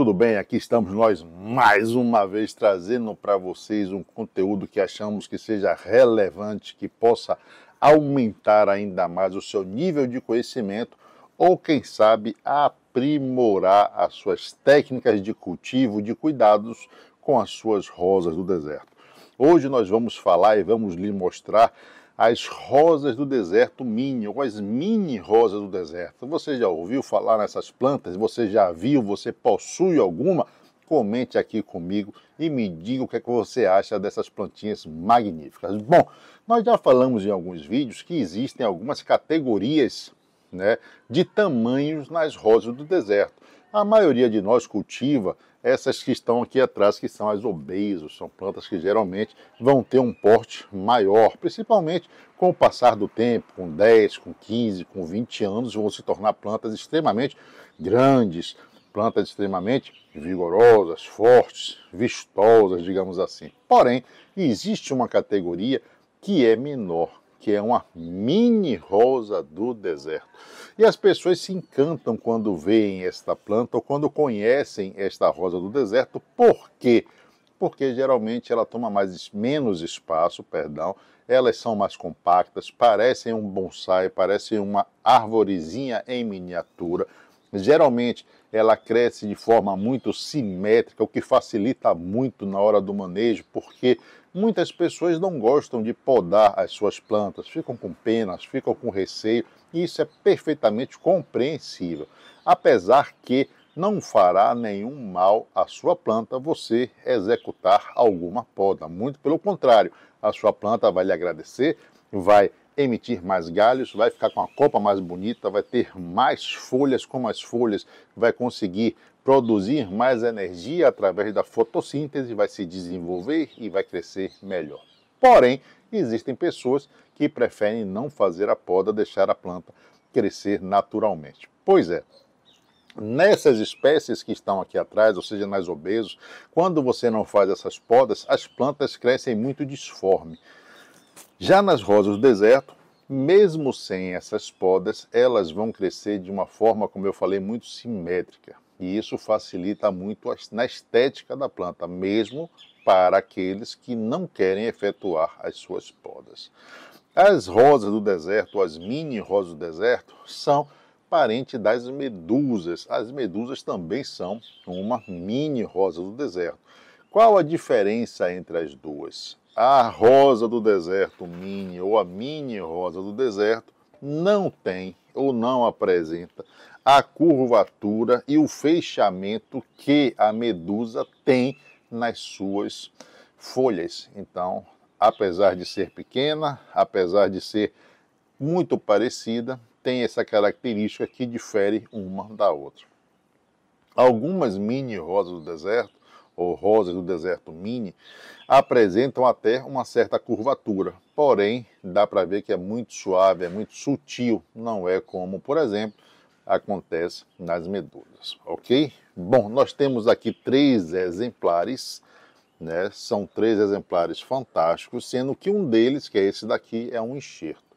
tudo bem? Aqui estamos nós mais uma vez trazendo para vocês um conteúdo que achamos que seja relevante, que possa aumentar ainda mais o seu nível de conhecimento ou, quem sabe, aprimorar as suas técnicas de cultivo, de cuidados com as suas rosas do deserto. Hoje nós vamos falar e vamos lhe mostrar as rosas do deserto mini, ou as mini rosas do deserto. Você já ouviu falar nessas plantas? Você já viu? Você possui alguma? Comente aqui comigo e me diga o que, é que você acha dessas plantinhas magníficas. Bom, nós já falamos em alguns vídeos que existem algumas categorias né, de tamanhos nas rosas do deserto. A maioria de nós cultiva essas que estão aqui atrás, que são as obesas são plantas que geralmente vão ter um porte maior, principalmente com o passar do tempo, com 10, com 15, com 20 anos, vão se tornar plantas extremamente grandes, plantas extremamente vigorosas, fortes, vistosas, digamos assim. Porém, existe uma categoria que é menor que é uma mini rosa do deserto. E as pessoas se encantam quando veem esta planta ou quando conhecem esta rosa do deserto. Por quê? Porque geralmente ela toma mais, menos espaço, perdão, elas são mais compactas, parecem um bonsai, parecem uma arvorezinha em miniatura, Geralmente ela cresce de forma muito simétrica, o que facilita muito na hora do manejo, porque muitas pessoas não gostam de podar as suas plantas, ficam com penas, ficam com receio, e isso é perfeitamente compreensível. Apesar que não fará nenhum mal à sua planta você executar alguma poda, muito pelo contrário, a sua planta vai lhe agradecer, vai emitir mais galhos, vai ficar com a copa mais bonita, vai ter mais folhas com mais folhas, vai conseguir produzir mais energia através da fotossíntese, vai se desenvolver e vai crescer melhor. Porém, existem pessoas que preferem não fazer a poda, deixar a planta crescer naturalmente. Pois é, Nessas espécies que estão aqui atrás, ou seja, nas obesos, quando você não faz essas podas, as plantas crescem muito disforme. Já nas rosas do deserto, mesmo sem essas podas, elas vão crescer de uma forma, como eu falei, muito simétrica. E isso facilita muito na estética da planta, mesmo para aqueles que não querem efetuar as suas podas. As rosas do deserto, as mini rosas do deserto, são parente das medusas. As medusas também são uma mini rosa do deserto. Qual a diferença entre as duas? a rosa do deserto mini ou a mini rosa do deserto não tem ou não apresenta a curvatura e o fechamento que a medusa tem nas suas folhas. Então, apesar de ser pequena, apesar de ser muito parecida, tem essa característica que difere uma da outra. Algumas mini rosas do deserto ou rosas do deserto mini, apresentam até uma certa curvatura. Porém, dá para ver que é muito suave, é muito sutil, não é como, por exemplo, acontece nas medusas, ok? Bom, nós temos aqui três exemplares, né? São três exemplares fantásticos, sendo que um deles, que é esse daqui, é um enxerto.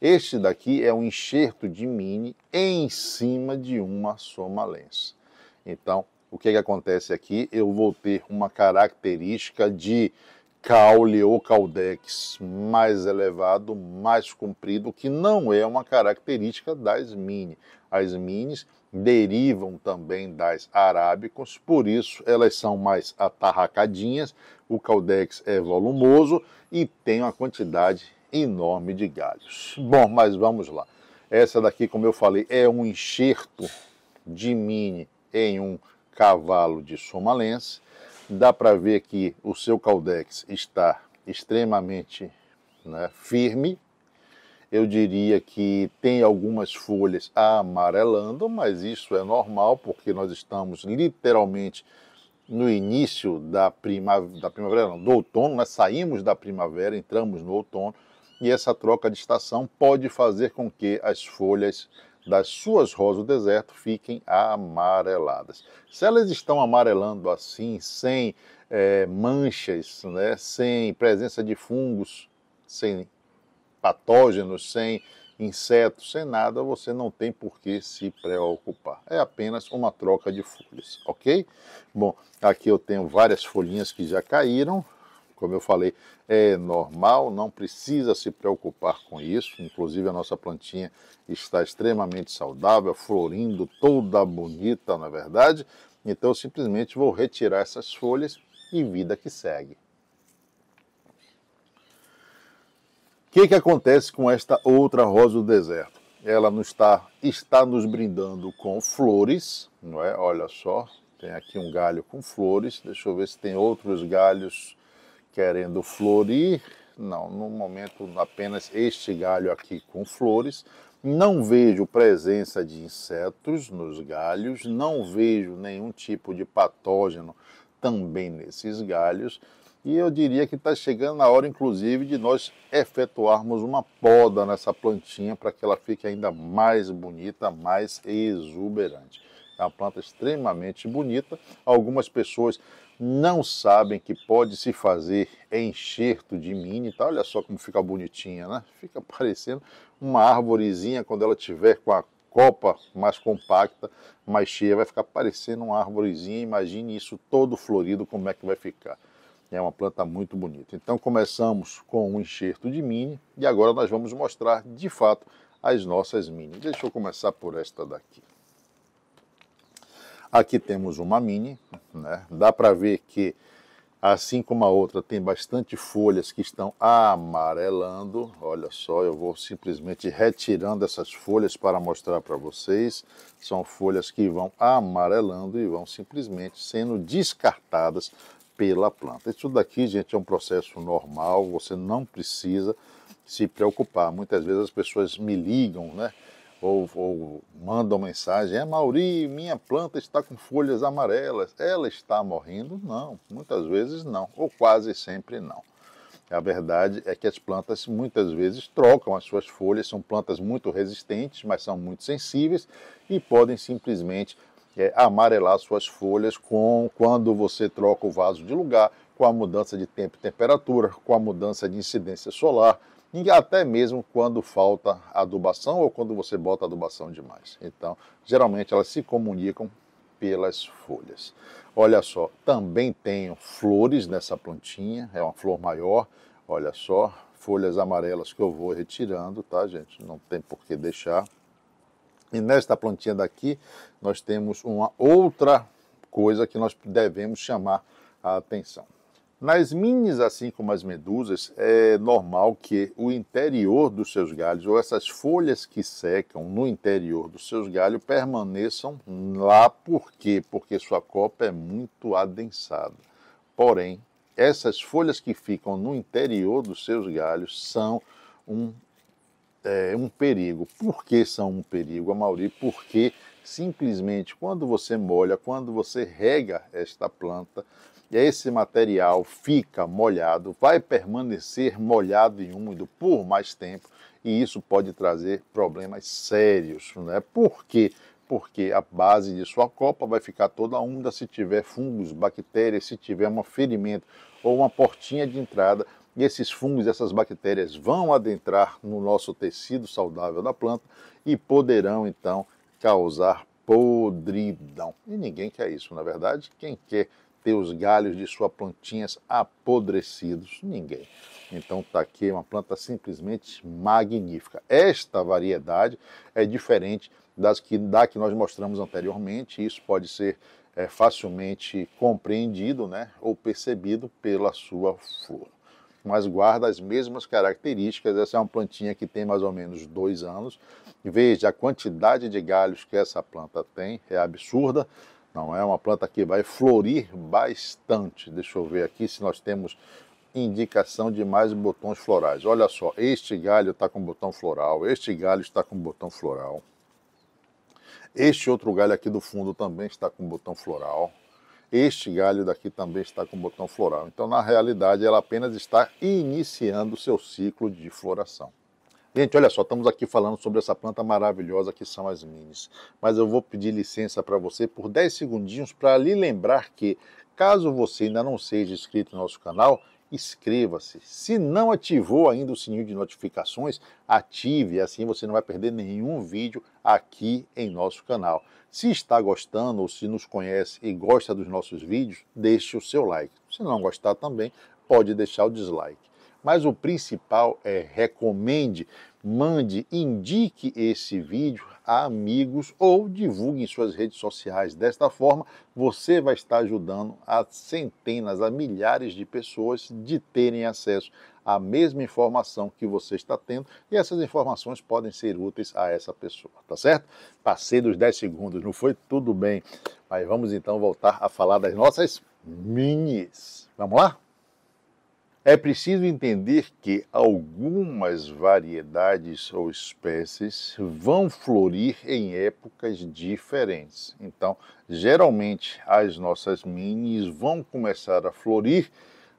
Este daqui é um enxerto de mini em cima de uma somalense. Então, o que, é que acontece aqui? Eu vou ter uma característica de caule ou caldex mais elevado, mais comprido, que não é uma característica das mini. As minis derivam também das arábicas, por isso elas são mais atarracadinhas, o caldex é volumoso e tem uma quantidade enorme de galhos. Bom, mas vamos lá. Essa daqui, como eu falei, é um enxerto de mini em um cavalo de somalense. Dá para ver que o seu caldex está extremamente né, firme. Eu diria que tem algumas folhas amarelando, mas isso é normal porque nós estamos literalmente no início da, prima, da primavera, não, do outono, nós né? saímos da primavera, entramos no outono, e essa troca de estação pode fazer com que as folhas das suas rosas do deserto fiquem amareladas. Se elas estão amarelando assim, sem é, manchas, né, sem presença de fungos, sem patógenos, sem insetos, sem nada, você não tem por que se preocupar. É apenas uma troca de folhas, ok? Bom, aqui eu tenho várias folhinhas que já caíram, como eu falei, é normal, não precisa se preocupar com isso. Inclusive, a nossa plantinha está extremamente saudável, florindo, toda bonita, na é verdade. Então, eu simplesmente vou retirar essas folhas e vida que segue. O que, que acontece com esta outra rosa do deserto? Ela nos está, está nos brindando com flores, não é? Olha só, tem aqui um galho com flores. Deixa eu ver se tem outros galhos querendo florir, não, no momento apenas este galho aqui com flores. Não vejo presença de insetos nos galhos, não vejo nenhum tipo de patógeno também nesses galhos. E eu diria que está chegando a hora, inclusive, de nós efetuarmos uma poda nessa plantinha para que ela fique ainda mais bonita, mais exuberante. É uma planta extremamente bonita. Algumas pessoas não sabem que pode se fazer enxerto de mini, tá? Olha só como fica bonitinha, né? Fica parecendo uma árvorezinha quando ela tiver com a copa mais compacta, mais cheia, vai ficar parecendo uma árvorezinha. Imagine isso todo florido, como é que vai ficar. É uma planta muito bonita. Então começamos com um enxerto de mini e agora nós vamos mostrar de fato as nossas mini. Deixa eu começar por esta daqui. Aqui temos uma mini, né? dá para ver que assim como a outra tem bastante folhas que estão amarelando. Olha só, eu vou simplesmente retirando essas folhas para mostrar para vocês. São folhas que vão amarelando e vão simplesmente sendo descartadas pela planta. Isso daqui, gente, é um processo normal, você não precisa se preocupar. Muitas vezes as pessoas me ligam, né? ou, ou mandam mensagem, é Mauri, minha planta está com folhas amarelas, ela está morrendo? Não, muitas vezes não, ou quase sempre não. A verdade é que as plantas muitas vezes trocam as suas folhas, são plantas muito resistentes, mas são muito sensíveis e podem simplesmente é, amarelar suas folhas com quando você troca o vaso de lugar, com a mudança de tempo e temperatura, com a mudança de incidência solar, e até mesmo quando falta adubação ou quando você bota adubação demais. Então, geralmente elas se comunicam pelas folhas. Olha só, também tenho flores nessa plantinha, é uma flor maior, olha só, folhas amarelas que eu vou retirando, tá, gente? Não tem por que deixar. E nesta plantinha daqui, nós temos uma outra coisa que nós devemos chamar a atenção. Nas minis, assim como as medusas, é normal que o interior dos seus galhos, ou essas folhas que secam no interior dos seus galhos, permaneçam lá. Por quê? Porque sua copa é muito adensada. Porém, essas folhas que ficam no interior dos seus galhos são um, é, um perigo. Por que são um perigo, Amauri? Porque simplesmente quando você molha, quando você rega esta planta, e esse material fica molhado, vai permanecer molhado e úmido por mais tempo e isso pode trazer problemas sérios. Né? Por quê? Porque a base de sua copa vai ficar toda úmida se tiver fungos, bactérias, se tiver um ferimento ou uma portinha de entrada. E esses fungos, essas bactérias vão adentrar no nosso tecido saudável da planta e poderão então causar podridão. E ninguém quer isso, na é verdade. Quem quer ter os galhos de suas plantinhas apodrecidos? Ninguém. Então está aqui é uma planta simplesmente magnífica. Esta variedade é diferente das que, da que nós mostramos anteriormente. Isso pode ser é, facilmente compreendido né, ou percebido pela sua flor. Mas guarda as mesmas características. Essa é uma plantinha que tem mais ou menos dois anos. Veja a quantidade de galhos que essa planta tem, é absurda. Não é uma planta que vai florir bastante. Deixa eu ver aqui se nós temos indicação de mais botões florais. Olha só, este galho está com botão floral, este galho está com botão floral. Este outro galho aqui do fundo também está com botão floral. Este galho daqui também está com botão floral. Então, na realidade, ela apenas está iniciando o seu ciclo de floração. Gente, olha só, estamos aqui falando sobre essa planta maravilhosa que são as minis. Mas eu vou pedir licença para você por 10 segundinhos para lhe lembrar que, caso você ainda não seja inscrito no nosso canal, inscreva-se. Se não ativou ainda o sininho de notificações, ative, assim você não vai perder nenhum vídeo aqui em nosso canal. Se está gostando ou se nos conhece e gosta dos nossos vídeos, deixe o seu like. Se não gostar também, pode deixar o dislike. Mas o principal é recomende, mande, indique esse vídeo a amigos ou divulgue em suas redes sociais. Desta forma, você vai estar ajudando a centenas, a milhares de pessoas de terem acesso à mesma informação que você está tendo e essas informações podem ser úteis a essa pessoa, tá certo? Passei dos 10 segundos, não foi tudo bem, mas vamos então voltar a falar das nossas minis. Vamos lá? É preciso entender que algumas variedades ou espécies vão florir em épocas diferentes. Então, geralmente, as nossas minis vão começar a florir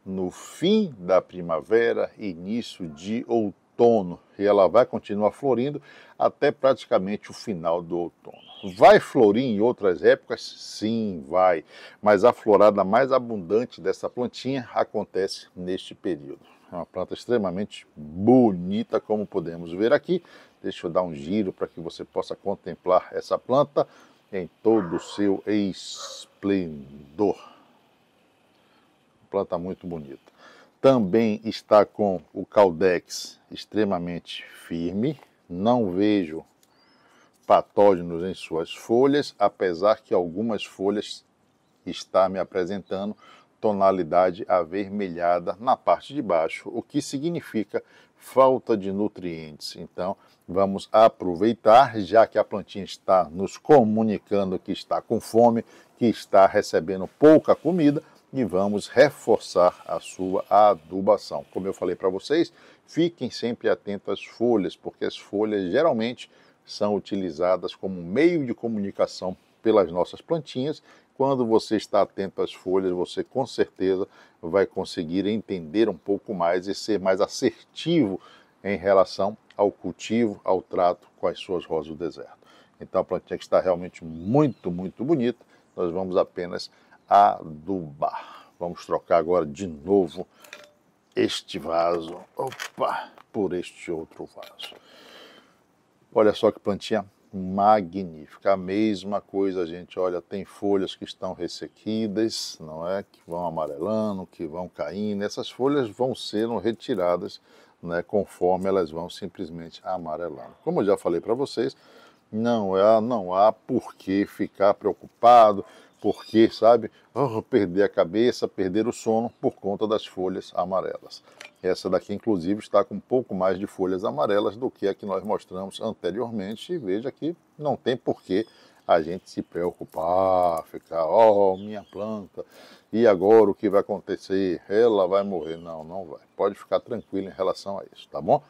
no fim da primavera, início de outono, e ela vai continuar florindo até praticamente o final do outono. Vai florir em outras épocas? Sim, vai. Mas a florada mais abundante dessa plantinha acontece neste período. É uma planta extremamente bonita, como podemos ver aqui. Deixa eu dar um giro para que você possa contemplar essa planta em todo o seu esplendor. Planta muito bonita. Também está com o caldex extremamente firme. Não vejo patógenos em suas folhas, apesar que algumas folhas está me apresentando tonalidade avermelhada na parte de baixo, o que significa falta de nutrientes. Então, vamos aproveitar, já que a plantinha está nos comunicando que está com fome, que está recebendo pouca comida, e vamos reforçar a sua adubação. Como eu falei para vocês, fiquem sempre atentos às folhas, porque as folhas geralmente são utilizadas como meio de comunicação pelas nossas plantinhas. Quando você está atento às folhas, você com certeza vai conseguir entender um pouco mais e ser mais assertivo em relação ao cultivo, ao trato com as suas rosas do deserto. Então a plantinha que está realmente muito, muito bonita, nós vamos apenas adubar. Vamos trocar agora de novo este vaso, opa, por este outro vaso. Olha só que plantinha magnífica. A mesma coisa, gente. Olha, tem folhas que estão ressequidas, não é? Que vão amarelando, que vão caindo. Essas folhas vão sendo retiradas, né? Conforme elas vão simplesmente amarelando. Como eu já falei para vocês, não, é, não há por que ficar preocupado porque, sabe, oh, perder a cabeça, perder o sono por conta das folhas amarelas. Essa daqui, inclusive, está com um pouco mais de folhas amarelas do que a que nós mostramos anteriormente. E veja que não tem porquê a gente se preocupar, ficar, ó, oh, minha planta, e agora o que vai acontecer? Ela vai morrer. Não, não vai. Pode ficar tranquilo em relação a isso, tá bom?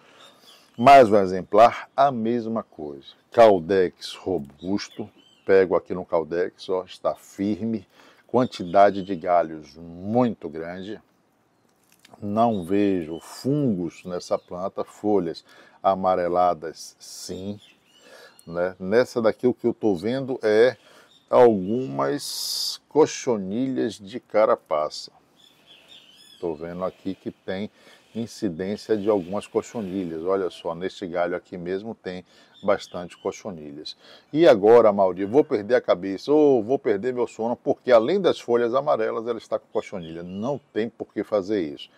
Mais um exemplar, a mesma coisa. Caldex robusto, pego aqui no Caldex, ó, está firme, quantidade de galhos muito grande. Não vejo fungos nessa planta, folhas amareladas sim. Né? Nessa daqui o que eu estou vendo é algumas cochonilhas de carapaça. Estou vendo aqui que tem incidência de algumas cochonilhas. Olha só, neste galho aqui mesmo tem bastante cochonilhas. E agora, Mauri, vou perder a cabeça ou vou perder meu sono, porque além das folhas amarelas, ela está com cochonilha. Não tem por que fazer isso.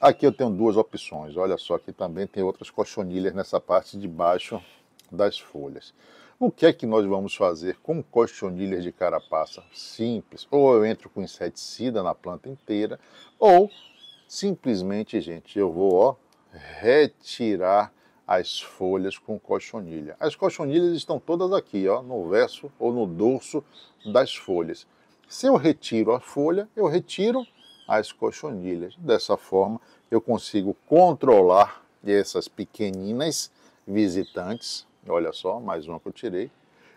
Aqui eu tenho duas opções. Olha só que também tem outras cochonilhas nessa parte de baixo das folhas. O que é que nós vamos fazer com cochonilhas de carapaça? Simples. Ou eu entro com inseticida na planta inteira, ou simplesmente, gente, eu vou ó, retirar as folhas com cochonilha. As cochonilhas estão todas aqui, ó, no verso ou no dorso das folhas. Se eu retiro a folha, eu retiro as cochonilhas. Dessa forma, eu consigo controlar essas pequeninas visitantes. Olha só, mais uma que eu tirei.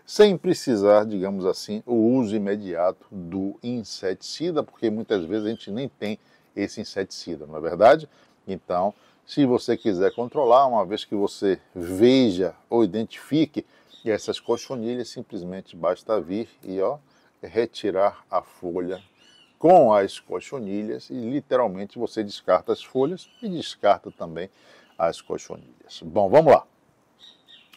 Sem precisar, digamos assim, o uso imediato do inseticida, porque muitas vezes a gente nem tem esse inseticida, não é verdade? Então, se você quiser controlar, uma vez que você veja ou identifique essas cochonilhas, simplesmente basta vir e ó, retirar a folha com as cochonilhas e literalmente você descarta as folhas e descarta também as cochonilhas. Bom, vamos lá.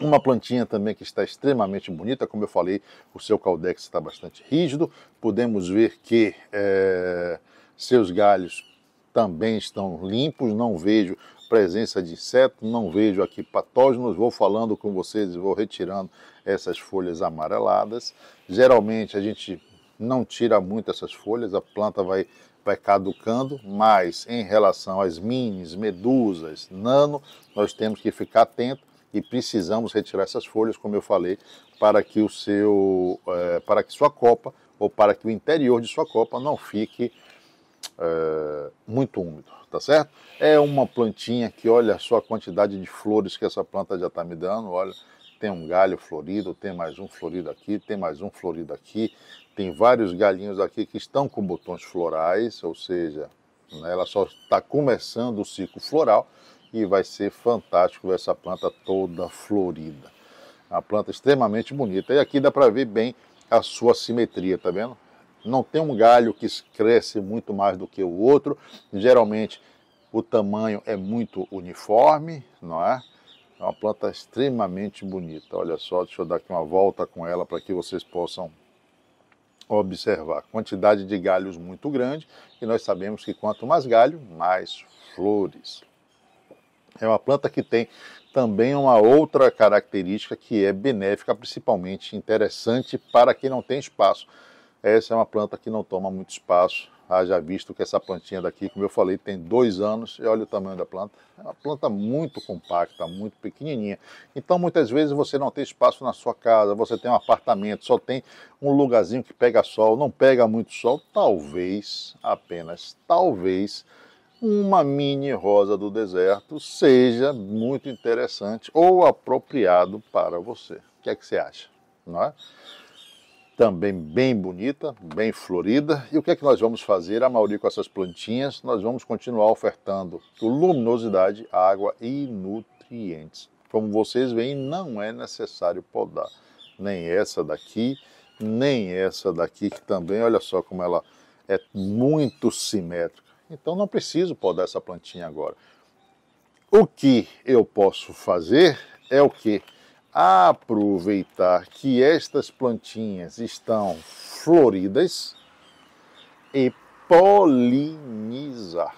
Uma plantinha também que está extremamente bonita, como eu falei, o seu caldex está bastante rígido. Podemos ver que é, seus galhos também estão limpos, não vejo presença de inseto, não vejo aqui patógenos, vou falando com vocês e vou retirando essas folhas amareladas. Geralmente a gente não tira muito essas folhas, a planta vai, vai caducando, mas em relação às minis, medusas, nano, nós temos que ficar atento e precisamos retirar essas folhas, como eu falei, para que o seu, é, para que sua copa ou para que o interior de sua copa não fique é, muito úmido, tá certo? É uma plantinha que olha só a quantidade de flores que essa planta já está me dando, olha, tem um galho florido, tem mais um florido aqui, tem mais um florido aqui, tem vários galhinhos aqui que estão com botões florais, ou seja, né, ela só está começando o ciclo floral e vai ser fantástico ver essa planta toda florida. Uma planta extremamente bonita. E aqui dá para ver bem a sua simetria, tá vendo? não tem um galho que cresce muito mais do que o outro. Geralmente o tamanho é muito uniforme, não é? É uma planta extremamente bonita. Olha só, deixa eu dar aqui uma volta com ela para que vocês possam observar. Quantidade de galhos muito grande e nós sabemos que quanto mais galho, mais flores. É uma planta que tem também uma outra característica que é benéfica, principalmente interessante para quem não tem espaço. Essa é uma planta que não toma muito espaço. Haja visto que essa plantinha daqui, como eu falei, tem dois anos. E olha o tamanho da planta. É uma planta muito compacta, muito pequenininha. Então, muitas vezes você não tem espaço na sua casa, você tem um apartamento, só tem um lugarzinho que pega sol, não pega muito sol. Talvez, apenas talvez, uma mini rosa do deserto seja muito interessante ou apropriado para você. O que é que você acha? Não é? também bem bonita, bem florida. E o que é que nós vamos fazer, a Mauri, com essas plantinhas? Nós vamos continuar ofertando luminosidade, água e nutrientes. Como vocês veem, não é necessário podar nem essa daqui, nem essa daqui, que também, olha só como ela é muito simétrica. Então não preciso podar essa plantinha agora. O que eu posso fazer é o que? aproveitar que estas plantinhas estão floridas e polinizar.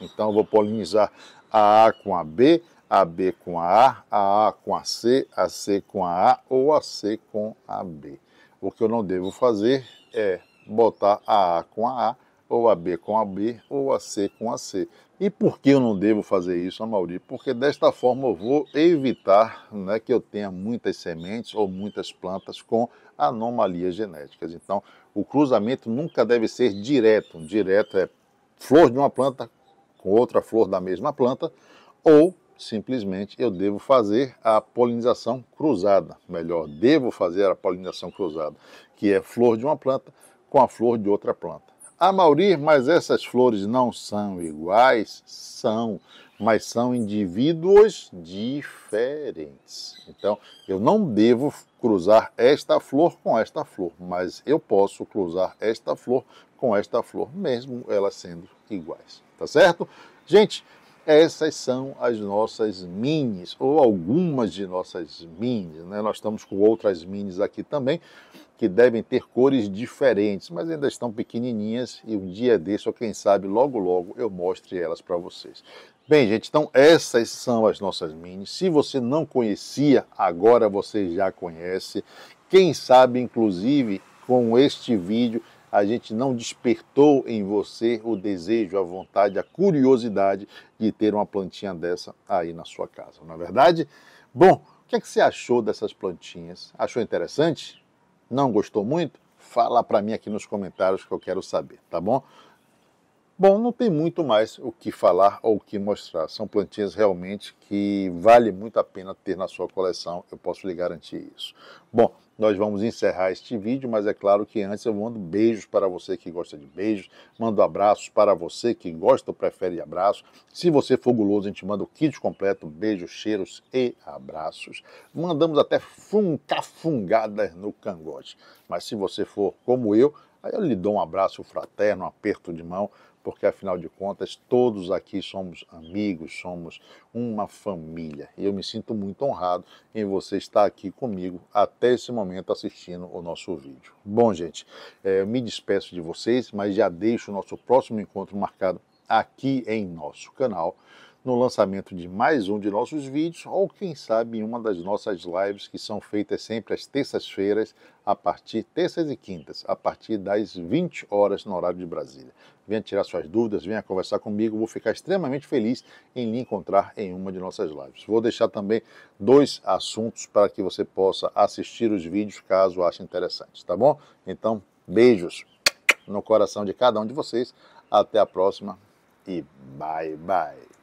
Então, vou polinizar a A com a B, a B com a A, a A com a C, a C com a A ou a C com a B. O que eu não devo fazer é botar a A com a A, ou a B com a B, ou a C com a C. E por que eu não devo fazer isso, Amaury? Porque desta forma eu vou evitar né, que eu tenha muitas sementes ou muitas plantas com anomalias genéticas. Então, o cruzamento nunca deve ser direto. Direto é flor de uma planta com outra flor da mesma planta, ou simplesmente eu devo fazer a polinização cruzada. Melhor, devo fazer a polinização cruzada, que é flor de uma planta com a flor de outra planta. Amaury, mas essas flores não são iguais? São, mas são indivíduos diferentes. Então, eu não devo cruzar esta flor com esta flor, mas eu posso cruzar esta flor com esta flor, mesmo elas sendo iguais. Tá certo? Gente, essas são as nossas minis, ou algumas de nossas minis. Né? Nós estamos com outras minis aqui também, que devem ter cores diferentes, mas ainda estão pequenininhas e um dia desse, ou quem sabe, logo logo eu mostre elas para vocês. Bem, gente, então essas são as nossas minis. Se você não conhecia, agora você já conhece. Quem sabe, inclusive, com este vídeo a gente não despertou em você o desejo, a vontade, a curiosidade de ter uma plantinha dessa aí na sua casa, não é verdade? Bom, o que, é que você achou dessas plantinhas? Achou interessante? Não gostou muito? Fala para mim aqui nos comentários que eu quero saber, tá bom? Bom, não tem muito mais o que falar ou o que mostrar. São plantinhas realmente que vale muito a pena ter na sua coleção, eu posso lhe garantir isso. Bom, nós vamos encerrar este vídeo, mas é claro que antes eu mando beijos para você que gosta de beijos, mando abraços para você que gosta ou prefere abraços. Se você for guloso, a gente manda o kit completo, beijos, cheiros e abraços. Mandamos até funcafungadas no cangote. Mas se você for como eu, aí eu lhe dou um abraço fraterno, um aperto de mão, porque afinal de contas todos aqui somos amigos, somos uma família. E eu me sinto muito honrado em você estar aqui comigo até esse momento assistindo o nosso vídeo. Bom, gente, é, eu me despeço de vocês, mas já deixo o nosso próximo encontro marcado aqui em nosso canal no lançamento de mais um de nossos vídeos ou, quem sabe, em uma das nossas lives que são feitas sempre às terças-feiras, a partir terças e quintas, a partir das 20 horas no horário de Brasília. Venha tirar suas dúvidas, venha conversar comigo, vou ficar extremamente feliz em lhe encontrar em uma de nossas lives. Vou deixar também dois assuntos para que você possa assistir os vídeos caso ache interessante, tá bom? Então, beijos no coração de cada um de vocês. Até a próxima e bye bye.